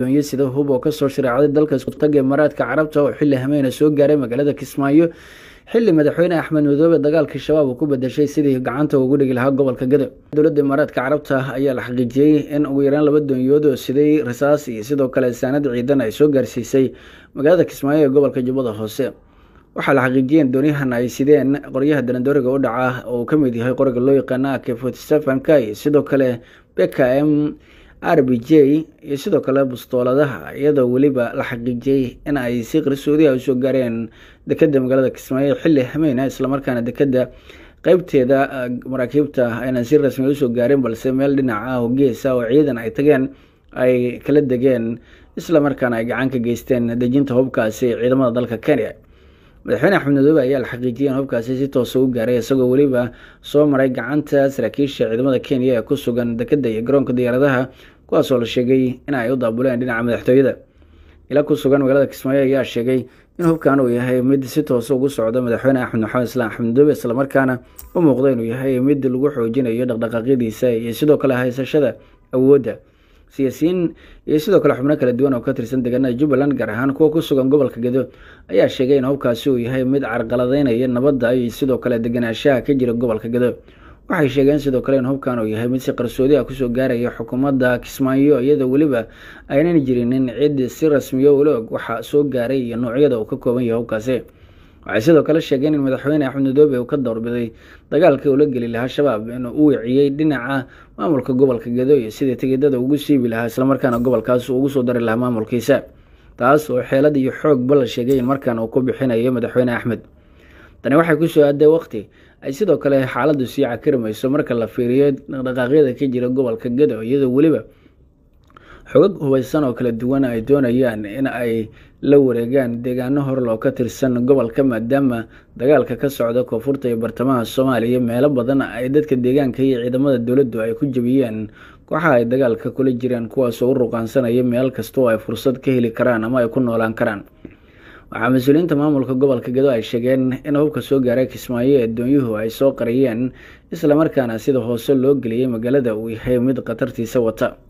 sida hub oo kasoo shareecday dalka iskutaga imaaraadka carabta oo xilli hameyna ah soo gaaray magaalada kismaayo xilli madaxweyne axmed madoobe dagaalkii shabaab uu ku bedeshay sidii gacanta ugu dhigi lahaa gobolka gadow dowladda imaaraadka carabta ayaa la xaqiijiyey in ugu yaraan laba doonyood oo siday rasaas iyo sidoo kale saanad ciidan ay soo gaarsiisay magaalada kismaayo ee gobolka jubbada hoose waxaa la xaqiijiyeen doonyahan ay sideen qoryaha darandooriga u dhaca oo uu ka mid yahay qoriga loo yaqaana ak forty sevenka iyo sidoo kale bkm r b j iyo sidoo kale bastooladaha iyadoo weliba la xaqiijiyey in ay si suudiya usoo gaareen dekedda magaalada kismaayo xilli hameyna islamarkaana dekedda qeybteeda ah, maraakiibta aynan si rasmi usoo gaarin balse meel dhinac ah oo geesa oo ciidan ay tageen ay kala degeen isla markaana ay gacan ka geysteen dejinta hubkaasi ciidamada dalka kenya madaxweyne axmed madoobe ayaa la xaqiijiyay in hubkaasi si toosa u gaaray isagoo weliba soo maray gacanta saraakiisha ciidamada kenya ee ku sugan dekeda iyo garoonka diyaaradaha kuwaasoo la sheegay in ay u daabuleen dhinaca madaxtooyada ila ku sugan magaalada kismaayo ayaa sheegay in hubkan uu yahay mid si toosa ugu socda madaxweyne axmed maxamed islaan axmed madoobe islamarkaana u muuqda inuu yahay mid lagu xoojinayo dhaqdhaqaaqyadiisa iyo sidoo kale haysashada awoodda siyaasiyiin iyo sidoo kale xubno kala duwan oo ka tirsan deegaanada jubbaland gaar ahaan kuwa ku sugan gobolka gedo ayaa sheegay in hubkaasi uu yahay mid carqaladaynaya nabadda iyo sidoo kale deganaanshaha ka jira gobolka gedo waxay sheegeen sidoo kale in hubkan uu yahay mid si qarsoodi ah kusoo gaaraya xukuumadda kismaayo iyadoo weliba aynan jirinin cid si rasmiyo ula og waxa soo gaaray iyo noocyada uu ka kooban yahay hubkaasi waxay sidoo kale sheegeen in madaxweyne axmed madoobe uu ka doorbiday dagaalkii ula geli lahaa shabaab inuu u wiciyey dhinaca maamulka gobolka gadooye sidii tigidada ugu siibi lahaa islamarkaana gobolkaas uu ugu soo dari lahaa maamulkiisa taas oo xeelad iyo xoogba la sheegay in markaan uu ku bixinayo madaxweyne axmed tani waxay ku soo aaday wakhti ay sidoo kale xaaladdu sii cakirmayso marka la fiiriyo dhaqdhaqaaqyada ka jira gobolka gedo iyadoo weliba xogag hubaysan oo kala duwan ay doonayaan in ay la wareegaan deegaano horloo ka tirsan gobolka maadaama dagaalka ka socda koonfurta iyo bartamaha soomaaliya meelo badan ay dadka deegaanka iyo ciidamada dowladdu ay ku jebiyeen kooxaha ay dagaalka kula jiraan kuwaasoo u ruqaansanaya meel kasta oo ay fursad ka heli karaan ama ay ku noolaan karaan waxaa mas-uuliyiinta maamulka gobolka gedo ay sheegeen in hubka soo gaaray kismaayo ee doonyuhu ay soo qariyeen islamarkaana sida hoose loo geliyey magaalada uu yahay mid khatartiisa wata